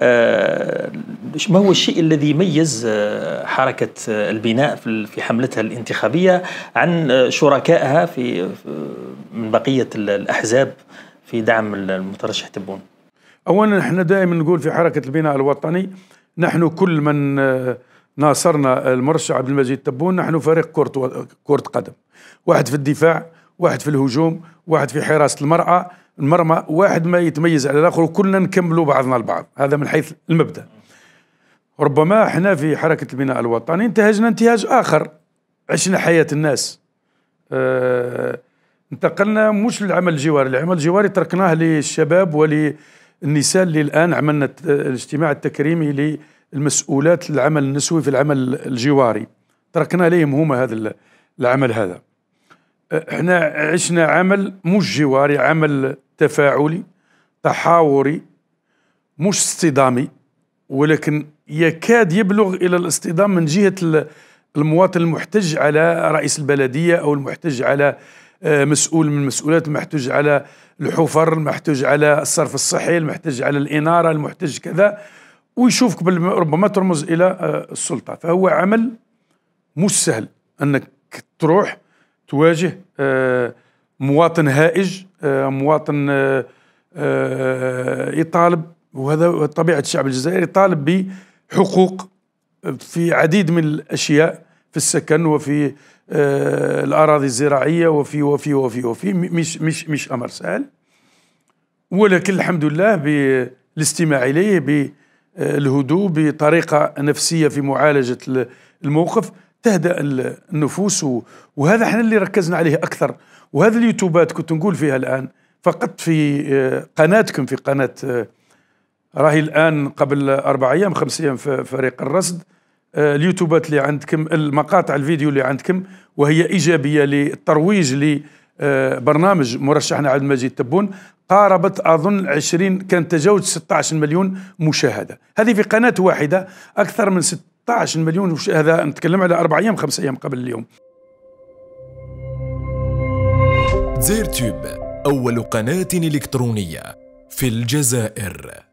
آه، ما هو الشيء الذي يميز آه، حركة آه، البناء في حملتها الانتخابية عن شركائها في من بقية الأحزاب في دعم المترشح تبون أولا نحن دائما نقول في حركة البناء الوطني نحن كل من ناصرنا المرشح عبد المجيد تبون نحن فريق كرة كرة قدم واحد في الدفاع واحد في الهجوم واحد في حراسه المرأة المرمى واحد ما يتميز على الاخر وكلنا نكملوا بعضنا البعض هذا من حيث المبدا ربما احنا في حركه البناء الوطني انتهجنا انتهاج اخر عشنا حياه الناس اه انتقلنا مش للعمل الجواري العمل الجواري تركناه للشباب وللنساء اللي الان عملنا الاجتماع التكريمي للمسؤولات العمل النسوي في العمل الجواري تركنا لهم هما هذا العمل هذا احنا عشنا عمل مش جواري عمل تفاعلي تحاوري مش اصطدامي ولكن يكاد يبلغ الى الاصطدام من جهه المواطن المحتج على رئيس البلديه او المحتج على آه، مسؤول من المسؤولات المحتج على الحفر المحتج على الصرف الصحي المحتج على الاناره المحتج كذا ويشوفك ربما ترمز الى آه، السلطه فهو عمل مش سهل انك تروح تواجه آه، مواطن هائج آه، مواطن آه، يطالب وهذا طبيعة الشعب الجزائري يطالب بحقوق في عديد من الأشياء في السكن وفي الأراضي الزراعية وفي وفي وفي وفي مش, مش, مش أمر سهل ولكن الحمد لله بالاستماع إليه بالهدوء بطريقة نفسية في معالجة الموقف تهدأ النفوس وهذا احنا اللي ركزنا عليه أكثر وهذه اليوتيوبات كنت نقول فيها الآن فقط في آه، قناتكم في قناة آه، راهي الآن قبل أربع أيام خمس أيام في فريق الرصد آه، اليوتيوبات اللي عندكم المقاطع الفيديو اللي عندكم وهي إيجابية للترويج لبرنامج مرشحنا عبد المجيد تبون قاربت أظن 20 كان تجاوز 16 مليون مشاهدة هذه في قناة واحدة أكثر من 6 16 مليون وش هذا نتكلم على اربع ايام خمس ايام قبل اليوم زير تيوب اول قناه الكترونيه في الجزائر